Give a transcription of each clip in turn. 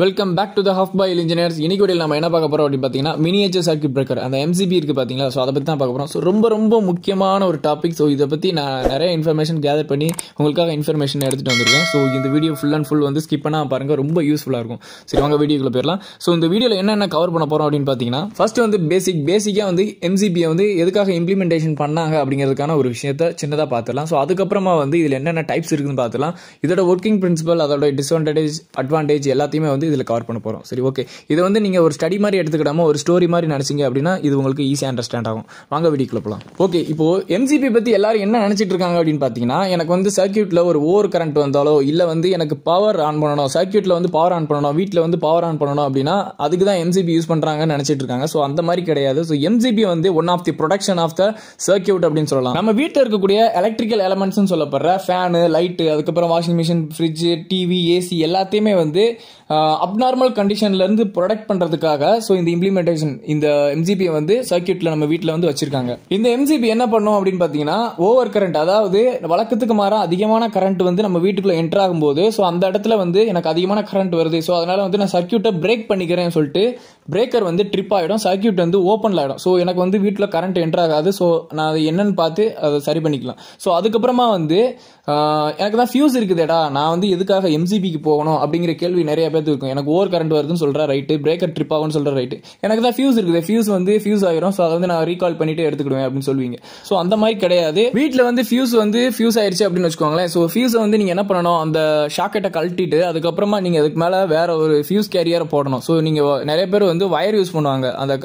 welcome back to the half boil engineers இன்னைக்கு நம்ம என்ன பார்க்க போகிறோம் அப்படின்னு பார்த்தீங்கன்னா மினியேச்சர் சர்க்கிட் பிரேக்கர் அந்த எம்சிபி இருக்குது பார்த்தீங்களா ஸோ அதை பற்றி தான் பார்க்க போகிறோம் ஸோ ரொம்ப ரொம்ப முக்கியமான ஒரு டாபிக் ஸோ இதை பற்றி நான் நிறைய இன்ஃபர்மேஷன் கேதர் பண்ணி உங்களுக்காக இன்ஃபர்மேஷன் எடுத்துகிட்டு வந்திருக்கேன் ஸோ இந்த வீடியோ ஃபுல் அண்ட் ஃபுல் வந்து ஸ்கிப் பண்ணால் பாருங்கள் ரொம்ப யூஸ்ஃபுல்லாக இருக்கும் சரி வாங்க வீடியோக்குள்ள போயிடலாம் ஸோ இந்த வீடியோவில் என்னென்ன கவர் பண்ண போகிறோம் அப்படின்னு பார்த்தீங்கன்னா ஃபஸ்ட் வந்து பேசிக் பேசிக்காக வந்து எம்சிபியை வந்து எதுக்காக இம்ப்ளிமெண்டேஷன் பண்ணாங்க அப்படிங்கிறதுக்கான ஒரு விஷயத்த சின்னதாக பார்த்துடலாம் ஸோ அதுக்கப்புறமா வந்து இதில் என்னென்ன டைப்ஸ் இருக்குதுன்னு பார்த்துலாம் இதோட ஒர்க்கிங் பிரின்சிபல் அதோட டிஸ்அட்வான்டேஜ் அட்வான்டேஜ் எல்லாத்தையுமே வந்து வந்து இதில் கவர் பண்ண போகிறோம் சரி ஓகே இதை வந்து நீங்கள் ஒரு ஸ்டடி மாதிரி எடுத்துக்கிடாமல் ஒரு ஸ்டோரி மாதிரி நினச்சிங்க அப்படின்னா இது உங்களுக்கு ஈஸியாக அண்டர்ஸ்டாண்ட் ஆகும் வாங்க வீடியோக்குள்ள போகலாம் ஓகே இப்போது எம்ஜிபி பற்றி எல்லாரும் என்ன நினச்சிட்டு இருக்காங்க அப்படின்னு பார்த்தீங்கன்னா எனக்கு வந்து சர்க்கியூட்டில் ஒரு ஓவர் கரண்ட் வந்தாலோ இல்லை வந்து எனக்கு பவர் ஆன் பண்ணணும் சர்க்கியூட்டில் வந்து பவர் ஆன் பண்ணணும் வீட்டில் வந்து பவர் ஆன் பண்ணணும் அப்படின்னா அதுக்கு தான் எம்சிபி யூஸ் பண்ணுறாங்கன்னு நினச்சிட்டு இருக்காங்க ஸோ அந்த மாதிரி கிடையாது ஸோ எம்ஜிபி வந்து one of the production of the circuit அப்படின்னு சொல்லலாம் நம்ம வீட்டில் இருக்கக்கூடிய எலக்ட்ரிக்கல் எலமெண்ட்ஸ்னு சொல்லப்படுற ஃபேனு லைட்டு அதுக்கப்புறம் washing machine fridge TV AC எல்லாத்தையுமே வந்து அப்நார்மல் கண்டிஷன்லேருந்து ப்ரொடெக்ட் பண்ணுறதுக்காக ஸோ இந்த இம்ப்ளிமெண்டேஷன் இந்த எம்ஜிபியை வந்து சர்க்கியூட்டில் நம்ம வீட்டில் வந்து வச்சுருக்காங்க இந்த எம்ஜிபி என்ன பண்ணும் அப்படின்னு பார்த்தீங்கன்னா ஓவர் கரண்ட் அதாவது வழக்கத்துக்கு மாறாக அதிகமான கரண்ட் வந்து நம்ம வீட்டுக்குள்ளே என்டர் ஆகும்போது ஸோ அந்த இடத்துல வந்து எனக்கு அதிகமான கரண்ட் வருது ஸோ அதனால் வந்து நான் சர்க்கியூட்டை பிரேக் பண்ணிக்கிறேன் சொல்லிட்டு பிரேக்கர் வந்து ட்ரிப் ஆகிடும் சர்க்கியூட் வந்து ஓப்பனில் ஆகிடும் ஸோ எனக்கு வந்து வீட்டில் கரண்ட் என்டர் ஆகாது ஸோ நான் அது என்னன்னு பார்த்து அதை சரி பண்ணிக்கலாம் ஸோ அதுக்கப்புறமா வந்து எனக்கு தான் ஃபியூஸ் இருக்குதுடா நான் வந்து எதுக்காக எம்ஜிபிக்கு போகணும் அப்படிங்கிற கேள்வி நிறைய பேர் இருக்கும் எனக்கு ஓவர் கரண்ட் வருதுன்னு சொல்கிறேன் ரைட்டு பிரேக்கர் ட்ரிப் ஆகும்னு சொல்கிற ரைட்டு எனக்கு தான் ஃபியூஸ் இருக்குது ஃபியூஸ் வந்து ஃபியூஸ் ஆகிரும் ஸோ அதை வந்து நான் ரீகால் பண்ணிட்டு எடுத்துக்கிடுவேன் அப்படின்னு சொல்லுவீங்க ஸோ அந்த மாதிரி கிடையாது வீட்டில் வந்து ஃபியூஸ் வந்து ஃபியூஸ் ஆயிடுச்சு அப்படின்னு வச்சுக்கோங்களேன் ஸோ ஃபியூஸை வந்து நீங்கள் என்ன பண்ணணும் அந்த ஷாக்கெட்டை கழட்டிட்டு அதுக்கப்புறமா நீங்கள் அதுக்கு மேலே வேற ஒரு ஃபியூஸ் கேரியரை போடணும் ஸோ நீங்கள் நிறைய பேர் வந்து வயர் யூஸ் பண்ணுவாங்க அந்த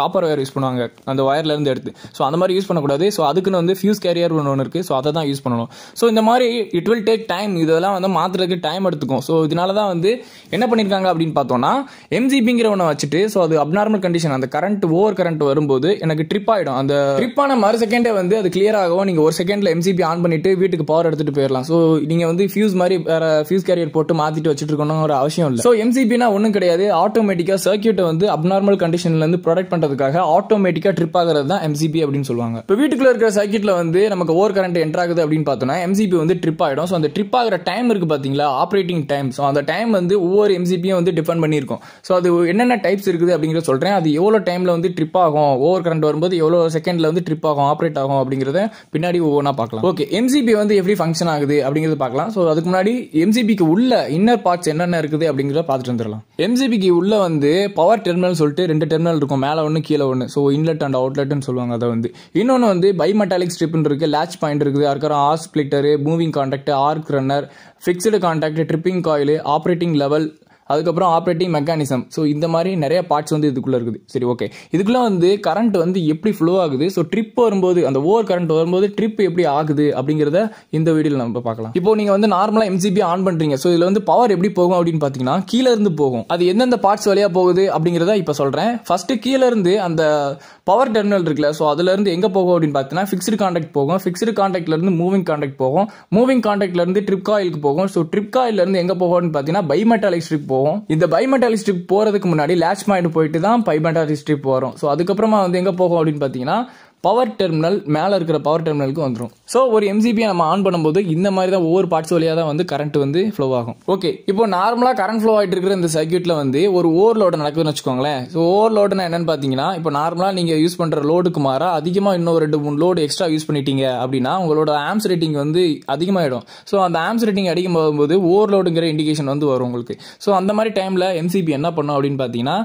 காப்பர் வயர் யூஸ் பண்ணுவாங்க அந்த ஒயர்லேருந்து எடுத்து ஸோ அந்த மாதிரி யூஸ் பண்ணக்கூடாது ஸோ அதுக்குன்னு வந்து ஃபியூஸ் கேரியர் ஒன்று ஒன்று இருக்குது ஸோ அதை தான் யூஸ் பண்ணணும் ஸோ இந்த மாதிரி இட் வில் டேக் டைம் இதெல்லாம் வந்து மாற்றுறதுக்கு டைம் எடுத்துக்கும் ஸோ இதனால தான் வந்து என்ன பண்ணியிருக்காங்க அப்படின்னு பார்த்தோம்னா எம்ஜிபிங்கிற ஒன்று வச்சுட்டு ஸோ அது அப்நார்மல் கண்டிஷன் அந்த கரண்ட் ஓவர் கரண்ட் வரும்போது எனக்கு ட்ரிப் ஆகிடும் அந்த ட்ரிப்பான மறு செகண்டே வந்து அது கிளியர் ஆகும் நீங்கள் ஒரு செகண்டில் எம்ஜிபி ஆன் பண்ணிட்டு வீட்டுக்கு பவர் எடுத்துட்டு போயிடலாம் ஸோ நீங்கள் வந்து ஃபியூஸ் மாதிரி வேற ஃபியூஸ் கேரியர் போட்டு மாற்றிட்டு வச்சுட்டு இருக்கணும் ஒரு அவசியம் இல்லை ஸோ எம்சிபினா ஒன்றும் கிடையாது ஆட்டோமேட்டிக்காக சர்க்கியூட்டை வந்து அப்நார்மல் கண்டிஷன்லேருந்து ப்ரொடெக்ட் பண்ணுறதுக்காக ஆட்டோமேட்டிக்காக ட்ரிப் ஆகிறது தான் எம்சிபி அப்படின்னு சொல்லுவாங்க இப்போ வீட்டுக்குள்ள இருக்கிற சர்க்கியூட்டில் வந்து நமக்கு ஓவர் கரண்ட் என்ட்ரு ஆகுது அப்படின்னு பார்த்தோம்னா எம்சிபி வந்து ட்ரிப் ஆகிடும் ஸோ அந்த ட்ரிப் ஆகிற டைம் இருக்குது பார்த்தீங்களா ஆப்ரேட்டிங் டைம் ஸோ அந்த டைம் வந்து ஒவ்வொரு எம்சிபியும் வந்து டிஃபன் பண்ணியிருக்கோம் ஸோ அது என்னென்ன டைப்ஸ் இருக்குது அப்படிங்கிறத சொல்கிறேன் அது எவ்வளோ டைமில் வந்து ட்ரிப் ஆகும் ஓவர் கரண்ட் வரும்போது எவ்வளோ செகண்டில் வந்து ட்ரிப் ஆகும் ஆப்ரேட் ஆகும் அப்படிங்கிறத பின்னாடி ஒவ்வொன்றா பார்க்கலாம் ஓகே எம்ஜிபி வந்து எப்படி ஃபங்க்ஷன் ஆகுது அப்படிங்கிறது பார்க்கலாம் ஸோ அதுக்கு முன்னாடி எம்ஜிபிக்கு உள்ள இன்னர் பார்ட்ஸ் என்னென்ன இருக்குது அப்படிங்கிறத பார்த்துட்டு வந்துடலாம் எம்ஜிபிக்கு உள்ள வந்து பவர் டெர்மினல் சொல்லிட்டு ரெண்டு டெர்மினல் இருக்கும் மேலே ஒன்று கீழே ஒன்று ஸோ இன்லெட் அண்ட் அவுட்லெட்னு சொல்லுவாங்க அதை வந்து இன்னொன்று வந்து பைமெட்டாலிக் ஸ்ட்ரிப்னு இருக்குது லேட்ச் பாயிண்ட் இருக்குது அதுக்கப்புறம் arc splitter moving contact arc runner fixed contact tripping coil operating level அதுக்கப்புறம் ஆப்ரேட்டிங் மெக்கானிசம் ஸோ இந்த மாதிரி நிறைய பார்ட்ஸ் வந்து இதுக்குள்ளே இருக்குது சரி ஓகே இதுக்குலாம் வந்து கரண்ட் வந்து எப்படி ஃப்ளோ ஆகுது ஸோ ட்ரிப் வரும்போது அந்த ஓவர் கரண்ட் வரும்போது ட்ரிப் எப்படி ஆகுது அப்படிங்கிறத இந்த வீடியோவில் நம்ம பார்க்கலாம் இப்போ நீங்கள் வந்து நார்மலாக எம்சிபி ஆன் பண்ணுறீங்க ஸோ இதில் வந்து பவர் எப்படி போகும் அப்படின்னு பார்த்தீங்கன்னா கீழே இருந்து போகும் அது எந்தெந்த பார்ட்ஸ் வழியாக போகுது அப்படிங்கிறத இப்போ சொல்கிறேன் ஃபஸ்ட்டு கீழே இருந்து அந்த பவர் டெர்மினல் இருக்குல்ல ஸோ அதுலேருந்து எங்கே போகும் அப்படின்னு பார்த்தீங்கன்னா ஃபிக்ஸ்டு காண்டாக்ட் போகும் ஃபிக்ஸ்டு கான்டாக்ட்லேருந்து மூவிங் காண்டாக்ட் போகும் மூவிங் கான்டாக்ட்லேருந்து ட்ரிப் காயிலுக்கு போகும் ஸோ ட்ரிப் காயிலேருந்து எங்கே போகும் அப்படின்னு பார்த்தீங்கன்னா பைமெட்டாலிக் ஸ்ட்ரிப் போகும் போவோம் இந்த பைமெண்டாலிஸ் ட்ரிப் முன்னாடி லேட்ச் மாயிண்ட் போயிட்டு தான் பைமெண்டாலிஸ் போறோம் ஸோ அதுக்கப்புறமா வந்து எங்க போகும் அப்படின்னு பார்த்தீங்கன்னா பவர் டெர்மினல் மேலே இருக்கிற பவர் டெர்மினலுக்கு வந்துடும் ஸோ ஒரு எம்சிபியை நம்ம ஆன் பண்ணும்போது இந்த மாதிரி தான் ஒவ்வொரு பார்ட்ஸ் வழியாக தான் வந்து கரண்ட் வந்து ஃப்ளோ ஆகும் ஓகே இப்போ நார்மலாக கரண்ட் ஃப்ளோ ஆகிட்டு இருக்கிற இந்த சர்க்கியூட்டில் வந்து ஒரு ஓவர்லோடு நடக்குதுன்னு வச்சுக்கோங்களேன் ஸோ ஓவர்லோடுனா என்னென்னு பார்த்தீங்கன்னா இப்போ நார்மலாக நீங்கள் யூஸ் பண்ணுற லோடுக்கு மாறாக அதிகமாக இன்னும் ரெண்டு மூணு லோடு எக்ஸ்ட்ரா யூஸ் பண்ணிட்டீங்க அப்படின்னா உங்களோட ஆம்ஸ் ரேட்டிங் வந்து அதிகமாகிடும் ஸோ அந்த ஆம்ஸ் ரேட்டிங் அடிக்கும் போகும்போது ஓவர்லோடுங்கிற இண்டிகேஷன் வந்து வரும் உங்களுக்கு ஸோ அந்த மாதிரி டைமில் எம்சிபி என்ன பண்ணும் அப்படின்னு பார்த்தீங்கன்னா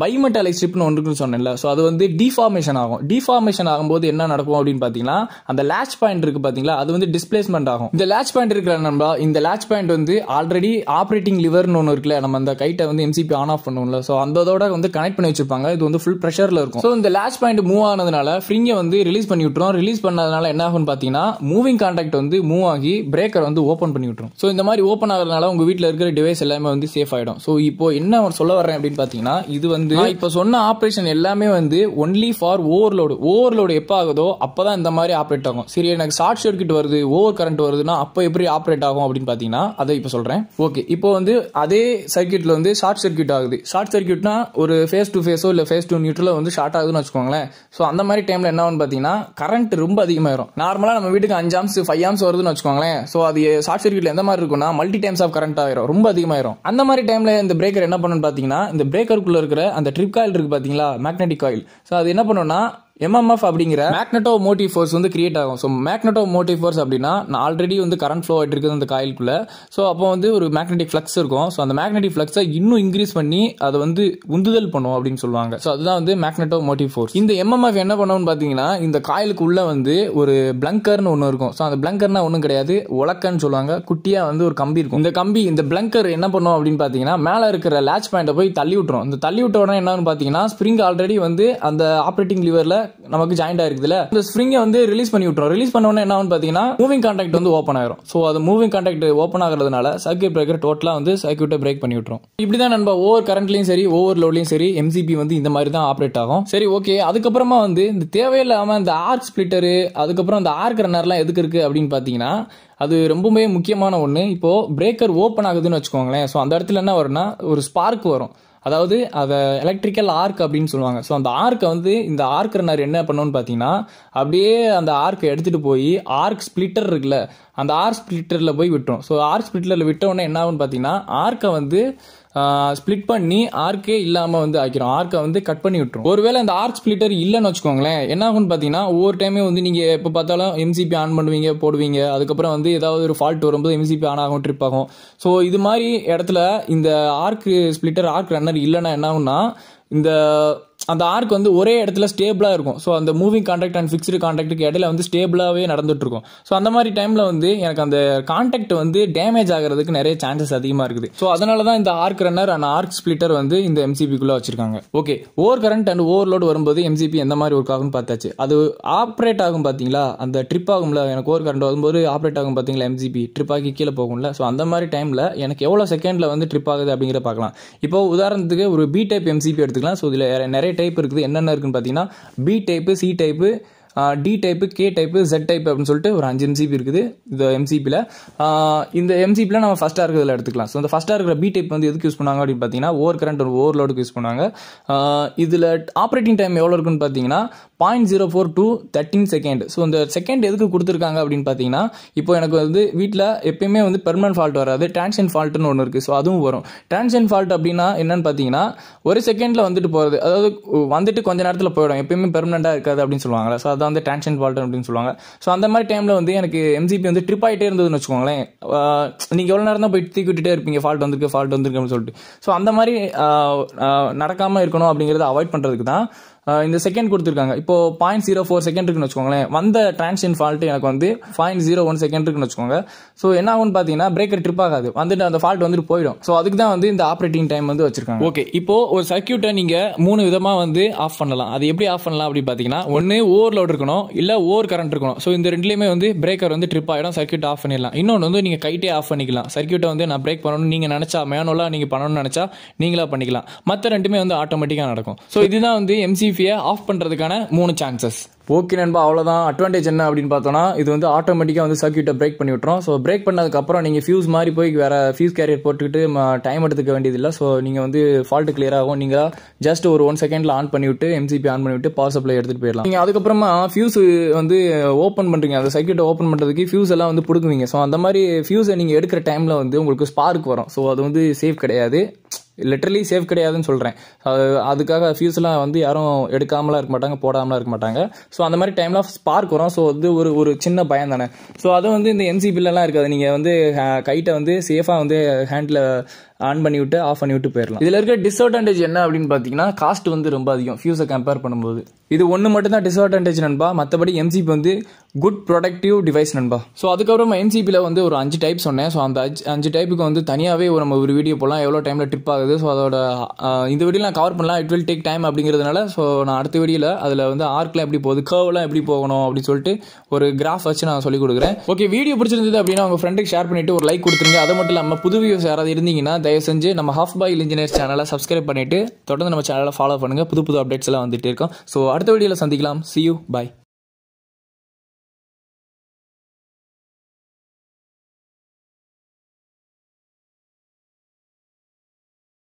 பைமெட்டாலிக் ஸ்ட்ரிப்னு ஒன்றுக்குன்னு சொன்னேன்ல ஸோ அது வந்து டிஃபார்மேஷன் ஆகும் டிஃபார்மேஷன் ஆகும்போது என்ன நடக்கும் அப்படின்னு பார்த்தீங்கன்னா அந்த லேட்ச் பாயிண்ட் இருக்கு பார்த்தீங்களா அது வந்து டிஸ்பிளேஸ்மெண்ட் ஆகும் இந்த லேட்ச் பாயிண்ட் இருக்கிற நம்ம இந்த லேட்ச் பாயிண்ட் வந்து ஆல்ரெடி ஆப்ரேட்டிங் லிவர்னு ஒன்று இருக்குல்ல நம்ம அந்த கைட்டை வந்து எம்சிபி ஆன் ஆஃப் பண்ணுவோம்ல ஸோ அந்ததோட வந்து கனெக்ட் பண்ணி வச்சிருப்பாங்க இது வந்து ஃபுல் ப்ரெஷரில் இருக்கும் ஸோ இந்த லேட்ச் பாயிண்ட் மூவ் ஆனதுனால ஃப்ரிங்கை வந்து ரிலீஸ் பண்ணி விட்டுரும் ரிலீஸ் பண்ணதுனால என்ன ஆகும்னு பார்த்தீங்கன்னா மூவிங் கான்டாக்ட் வந்து மூவ் ஆகி பிரேக்கர் வந்து ஓப்பன் பண்ணி விட்டுரும் ஸோ இந்த மாதிரி ஓப்பன் ஆகிறதுனால உங்கள் வீட்டில் இருக்கிற டிவைஸ் எல்லாமே வந்து சேஃப் ஆகிடும் ஸோ இப்போ என்ன சொல்ல வரேன் அப்படின்னு பார்த்தீங்கன்னா இது வந்து இப்ப சொன்ன ஆப்ரேஷன் எல்லாமே வந்து ஒன்லி ஃபார் ஓவர்லோடு ஓவர்லோடு எப்போ ஆகுதோ அப்பதான் இந்த மாதிரி ஆப்ரேட் ஆகும் சரி எனக்கு ஷார்ட் சர்க்கிட் வருது ஓவர் கரண்ட் வருதுன்னா அப்போ எப்படி ஆப்ரேட் ஆகும் அப்படின்னு பாத்தீங்கன்னா அதை இப்போ சொல்றேன் ஓகே இப்போ வந்து அதே சர்க்கியூட்ல வந்து ஷார்ட் சர்க்கியூட் ஆகுது ஷார்ட் சர்க்கியூட்னா ஒரு ஃபேஸ் டு ஃபேஸோ இல்லை ஃபேஸ் டு நியூட்ரலோ வந்து ஷார்ட் ஆகுதுன்னு வச்சுக்கோங்களேன் ஸோ அந்த மாதிரி டைமில் என்ன ஆகும்னு பார்த்தீங்கன்னா கரண்ட் ரொம்ப அதிகமாயிரும் நார்மலாக நம்ம வீட்டுக்கு அஞ்சு ஆம்ஸ் ஃபைவ் ஆம்ஸ் வருதுன்னு வச்சுக்கோங்களேன் ஸோ அது ஷார்ட் சர்க்கியூட்ல எந்த மாதிரி இருக்கும்னா மல்டி டைம்ஸ் ஆஃப் கரண்ட் ஆயிரும் ரொம்ப அதிகமாயிரும் அந்த மாதிரி டைமில் இந்த பிரேக்கர் என்ன பண்ணுன்னு பார்த்தீங்கன்னா இந்த பிரேக்கருக்குள்ள இருக்கிற அந்த ட்ரிப் காயில் இருக்குது பார்த்தீங்களா மேக்னெட்டிக் காயில் ஸோ அது என்ன பண்ணுன்னா எம்எம்எஃப் அப்படிங்கிற மேக்னட்டோ மோட்டிவ் ஃபோர்ஸ் வந்து கிரியேட் ஆகும் ஸோ மேக்னட்டோ மோட்டிவ் ஃபோர்ஸ் அப்படின்னா நான் ஆல்ரெடி வந்து கரண்ட் ஃப்ளோ ஆகிட்டு இருக்குது அந்த காயிலுக்குள்ள ஸோ அப்போ வந்து ஒரு மேக்னெட்டிக் ஃப்ளக்ஸ் இருக்கும் ஸோ அந்த மேக்னெட்டிக் ஃப்ளக்ஸை இன்னும் இன்க்ரீஸ் பண்ணி அதை வந்து உந்துதல் பண்ணுவோம் அப்படின்னு சொல்லுவாங்க ஸோ அதுதான் வந்து மேக்னட்டோ மோட்டிவ் ஃபோர்ஸ் இந்த எம்எம்எஃப் என்ன பண்ணுவோம்னு பார்த்தீங்கன்னா இந்த காயிலுக்கு உள்ள வந்து ஒரு பிளங்கர்னு ஒன்று இருக்கும் ஸோ அந்த பிளங்கர்னா ஒன்றும் கிடையாது உலக்கன்னு சொல்லுவாங்க குட்டியாக வந்து ஒரு கம்பி இருக்கும் இந்த கம்பி இந்த பிளங்கர் என்ன பண்ணுவோம் அப்படின்னு பார்த்தீங்கன்னா மேலே இருக்கிற லேட்ச் பாயிண்ட்டை போய் தள்ளி விட்டுரும் இந்த தள்ளி விட்ட உடனே என்னன்னு பார்த்தீங்கன்னா ஸ்ப்ரிங் ஆல்ரெடி வந்து அந்த ஆப்ரேட்டிங் லிவரில் நமக்கு ஜாயிண்ட் ஆயிருக்குதுல இந்த ஸ்ப்ரிங்கை வந்து ரிலீஸ் பண்ணி விட்டுரும் ரிலீஸ் பண்ண உடனே என்ன பார்த்தீங்கன்னா மூவிங் கான்டாக்ட் வந்து ஓப்பன் ஆயிரும் ஸோ அது மூவிங் கான்டாக்ட் ஓப்பன் ஆகிறதுனால சர்க்கியூட் பிரேக்கர் டோட்டலாக வந்து சர்க்கியூட்டை பிரேக் பண்ணி விட்டுரும் இப்படி தான் நம்ம ஓவர் கரண்ட்லையும் சரி ஓவர் லோட்லயும் சரி எம்சிபி வந்து இந்த மாதிரி தான் ஆப்ரேட் ஆகும் சரி ஓகே அதுக்கப்புறமா வந்து இந்த தேவையில்லாமல் இந்த ஆர்க் ஸ்பிளிட்டரு அதுக்கப்புறம் இந்த ஆர்க் ரன்னர்லாம் எதுக்கு இருக்குது அப்படின்னு பார்த்தீங்கன்னா அது ரொம்பவே முக்கியமான ஒன்று இப்போது பிரேக்கர் ஓப்பன் ஆகுதுன்னு வச்சுக்கோங்களேன் ஸோ அந்த இடத்துல என்ன வரும்னா ஒரு ஸ்பார்க் வரும் அதாவது அதை எலக்ட்ரிக்கல் ஆர்க் அப்படின்னு சொல்லுவாங்க ஸோ அந்த ஆர்க்கை வந்து இந்த ஆர்க்கர் என்ன பண்ணோன்னு பார்த்தீங்கன்னா அப்படியே அந்த ஆர்க்கை எடுத்துகிட்டு போய் ஆர்க் ஸ்ப்ளிட்டர் இருக்குல்ல அந்த ஆர்க் ஸ்ப்ளிட்டரில் போய் விட்டுரும் ஸோ ஆர்க் ஸ்ப்ளிட்டரில் விட்டோன்னே என்ன ஆகுன்னு பார்த்தீங்கன்னா ஆர்க்கை வந்து ஸ்பிளிட் பண்ணி ஆர்க்கே இல்லாமல் வந்து ஆக்கிரும் ஆர்க்கை வந்து கட் பண்ணி விட்டுரும் ஒருவேளை அந்த ஆர்க் ஸ்பிளிட்டர் இல்லைன்னு வச்சுக்கோங்களேன் என்ன ஆகும்னு பார்த்தீங்கன்னா ஒவ்வொரு டைமே வந்து நீங்கள் எப்போ பார்த்தாலும் எம்சிபி ஆன் பண்ணுவீங்க போடுவீங்க அதுக்கப்புறம் வந்து ஏதாவது ஒரு ஃபால்ட் வரும்போது எம்சிபி ஆன் ஆகும் ட்ரிப் ஆகும் ஸோ இது மாதிரி இடத்துல இந்த ஆர்க் ஸ்பிளிட்டர் ஆர்க் ரன்னர் இல்லைன்னா என்ன ஆகும்னா இந்த அந்த ஆர்க் வந்து ஒரே இடத்துல ஸ்டேபிளாக இருக்கும் ஸோ அந்த மூவிங் கான்ட்ராக்ட் அண்ட் ஃபிக்ஸ்டு கான்ட்ராக்ட்டுக்கு இடையில வந்து ஸ்டேபிளாகவே நடந்துட்டுருக்கும் ஸோ அந்த மாதிரி டைமில் வந்து எனக்கு அந்த கான்டாக்ட் வந்து டேமேஜ் ஆகிறதுக்கு நிறைய சான்சஸ் அதிகமாக இருக்குது ஸோ அதனால தான் இந்த arc runner and arc splitter வந்து இந்த எம்சிபிக்குள்ளே வச்சிருக்காங்க okay over current and overload வரும்போது எம்சிபி எந்த மாதிரி ஒர்க் ஆகும்னு பார்த்தாச்சு அது ஆப்ரேட் ஆகும் பார்த்தீங்களா அந்த ட்ரிப் ஆகும்ல எனக்கு ஓவர் கரண்ட் வரும்போது ஆப்ரேட் ஆகும் பார்த்தீங்களா எம்ஜிபி ட்ரிப் ஆகி கீழே போகும்ல ஸோ அந்த மாதிரி டைமில் எனக்கு எவ்வளோ செகண்டில் வந்து ட்ரிப் ஆகுது அப்படிங்கிற பார்க்கலாம் இப்போ உதாரணத்துக்கு ஒரு பி டைப் எம்சிபி எடுத்துக்கலாம் ஸோ இதில் நிறைய டைப் இருக்குது என்னென்ன இருக்குன்னு பார்த்தீங்கன்னா B type C type D type K type Z type அப்படின்னு சொல்லிட்டு ஒரு அஞ்சு எம்சிபி இருக்குது இந்த எம்சிபியில் இந்த எம்சிபியில் நம்ம ஃபஸ்ட்டாக இருக்கிறதுல எடுத்துக்கலாம் ஸோ இந்த ஃபஸ்ட்டாக இருக்கிற பி டைப் வந்து எதுக்கு யூஸ் பண்ணுவாங்க அப்படின்னு பார்த்தீங்கன்னா ஓவர் கரண்ட் ஒரு ஓவர் யூஸ் பண்ணுவாங்க இதில் ஆப்ரேட்டிங் டைம் எவ்வளோ இருக்குன்னு பார்த்தீங்கன்னா point zero four to thirteen second so இந்த செகண்ட் எதுக்கு கொடுத்துருக்காங்க அப்படின்னு பார்த்தீங்கன்னா இப்போ எனக்கு வந்து வீட்டில் எப்பயுமே வந்து பெர்மனன்ட் ஃபால்ட் வராது டிரான்ஷன் ஃபால்ட்டுன்னு ஒன்று இருக்குது ஸோ அதுவும் வரும் டிரான்ஷன் ஃபால்ட் அப்படின்னா என்னன்னு பார்த்தீங்கன்னா ஒரு செகண்டில் வந்துட்டு போகிறது அதாவது வந்துட்டு கொஞ்ச நேரத்தில் போயிடும் எப்பயுமே பெர்மனெண்ட்டாக இருக்காது அப்படின்னு சொல்லுவாங்களா ஸோ அதான் தான் வந்து டிரான்ஷன் வால்டன் அப்படின்னு சொல்லுவாங்க ஸோ அந்த மாதிரி டைமில் வந்து எனக்கு எம்சிபி வந்து ட்ரிப் ஆகிட்டே இருந்ததுன்னு வச்சுக்கோங்களேன் நீங்கள் எவ்வளோ நேரம் தான் போய் தூக்கி விட்டுட்டே இருப்பீங்க ஃபால்ட் வந்திருக்கு ஃபால்ட் வந்திருக்கு அப்படின்னு சொல்லிட்டு ஸோ அந்த மாதிரி நடக்காமல் இருக்கணும் அப்படிங்கிறத அவாய்ட் பண்ணுறதுக்கு தான் இந்த செகண்ட் கொடுத்துருக்காங்க இப்போ பாயிண்ட் ஜீரோ ஃபோர் செகண்ட் இருக்குன்னு வச்சுக்கோங்களேன் வந்த டிரான்ஷன் ஃபால்ட்டு எனக்கு வந்து பாயிண்ட் ஜீரோ ஒன் செகண்ட் இருக்குன்னு வச்சுக்கோங்க ஸோ என்ன ஆகும்னு பார்த்தீங்கன்னா பிரேக்கர் ட்ரிப் ஆகாது வந்துட்டு அந்த ஃபால்ட் வந்துட்டு போயிடும் ஸோ அதுக்கு தான் வந்து இந்த ஆப்ரேட்டிங் டைம் வந்து வச்சிருக்காங்க ஓகே இப்போ ஒரு சர்க்கியூட்டை நீங்கள் மூணு விதமாக வந்து ஆஃப் பண்ணலாம் அது எப்படி ஆஃப் பண்ணலாம் அப்படின்னு பார்த்தீங்கன்னா ஒன்று ஓவர்லோட் இருக்கணும் இல்லை ஓவர் கரண்ட் இருக்கணும் ஸோ இந்த ரெண்டுலேயுமே வந்து பிரேக்கர் வந்து ட்ரிப் ஆகிடும் சர்க்கியூட் ஆஃப் பண்ணிடலாம் இன்னொன்று வந்து நீங்கள் கைட்டே ஆஃப் பண்ணிக்கலாம் சர்க்கியூட்டை வந்து நான் பிரேக் பண்ணணும் நீங்கள் நினச்சா மேனுவலாக நீங்கள் பண்ணணும்னு நினச்சா நீங்களாக பண்ணிக்கலாம் மற்ற ரெண்டுமே வந்து ஆட்டோமேட்டிக்காக நடக்கும் ஸோ இதுதான் வந்து எம்சி ஈபிஎஃபியை ஆஃப் பண்ணுறதுக்கான மூணு சான்சஸ் ஓகே நண்பா அவ்வளோதான் அட்வான்டேஜ் என்ன அப்படின்னு பார்த்தோன்னா இது வந்து ஆட்டோமேட்டிக்காக வந்து சர்க்கியூட்டை பிரேக் பண்ணி விட்றோம் ஸோ பிரேக் பண்ணதுக்கப்புறம் நீங்கள் ஃபியூஸ் மாதிரி போய் வேறு ஃபியூஸ் கேரியர் போட்டுக்கிட்டு டைம் எடுத்துக்க வேண்டியதில்லை ஸோ நீங்கள் வந்து ஃபால்ட்டு கிளியர் ஆகும் நீங்கள் ஜஸ்ட் ஒரு ஒன் செகண்டில் ஆன் பண்ணிவிட்டு எம்சிபி ஆன் பண்ணிவிட்டு பவர் சப்ளை எடுத்துகிட்டு போயிடலாம் நீங்கள் அதுக்கப்புறமா ஃபியூஸ் வந்து ஓப்பன் பண்ணுறீங்க அந்த சர்க்கியூட்டை ஓப்பன் பண்ணுறதுக்கு ஃபியூஸ் எல்லாம் வந்து பிடுக்குவீங்க ஸோ அந்த மாதிரி ஃபியூஸை நீங்கள் எடுக்கிற டைமில் வந்து உங்களுக்கு ஸ்பார்க் வரும் ஸோ அது வந்து சேஃப் கிடையாது லிட்டரலி சேஃப் கிடையாதுன்னு சொல்கிறேன் அதுக்காக ஃபியூஸ்லாம் வந்து யாரும் எடுக்காமலாம் இருக்க மாட்டாங்க போடாமலாம் இருக்க மாட்டாங்க ஸோ அந்த மாதிரி டைமில் ஸ்பார்க் வரும் ஸோ வந்து ஒரு ஒரு சின்ன பயம் தானே ஸோ அது வந்து இந்த என்சிபிலலாம் இருக்காது நீங்கள் வந்து கைட்டை வந்து சேஃபாக வந்து ஹேண்டில் ஆன் பண்ணிவிட்டு ஆஃப் பண்ணிவிட்டு போயிடலாம் இதில் இருக்க டிஸ்அட்வான்டேஜ் என்ன அப்படின்னு பார்த்தீங்கன்னா காஸ்ட் வந்து ரொம்ப அதிகம் ஃபியூஸை கம்பேர் பண்ணும்போது இது ஒன்று மட்டும்தான் டிஸ்அட்வான்டேஜ் நண்பா மற்றபடி எம்சிபி வந்து குட் ப்ரொடக்டிவ் டிவைஸ் நண்பா ஸோ அதுக்கப்புறமா எம்சிபியில் வந்து ஒரு அஞ்சு டைப் சொன்னேன் ஸோ அந்த அஞ்சு அஞ்சு டைப்புக்கு வந்து தனியாகவே நம்ம ஒரு வீடியோ போகலாம் எவ்வளோ டைமில் ட்ரிப் ஆகுது ஸோ அதோட இந்த வீடியோ நான் கவர் பண்ணலாம் இட் வில் டேக் டைம் அப்படிங்கிறதுனால ஸோ நான் அடுத்த வீடியோவில் அதில் வந்து ஆர்க்கில் எப்படி போகுது கர்வ்லாம் எப்படி போகணும் அப்படின்னு சொல்லிட்டு ஒரு கிராஃப் வச்சு நான் சொல்லி கொடுக்குறேன் ஓகே வீடியோ பிடிச்சிருந்தது அப்படின்னா உங்கள் ஃப்ரெண்டுக்கு ஷேர் பண்ணிவிட்டு ஒரு லைக் கொடுத்துருங்க அது மட்டும் இல்லாமல் புது வியூஸ் யாராவது இருந்தீங்கன்னா தயவு செஞ்சு நம்ம ஹாஃப் பாயில் இன்ஜினியர் சேனலை சப்ஸ்கிரைப் பண்ணிவிட்டு தொடர்ந்து நம்ம சேனலை ஃபாலோ பண்ணுங்கள் புது புது அப்டேட்ஸ்லாம் வந்துட்டு இருக்கோம் ஸோ அடுத்த வீடியோவில் சந்திக்கலாம் சி யூ பாய்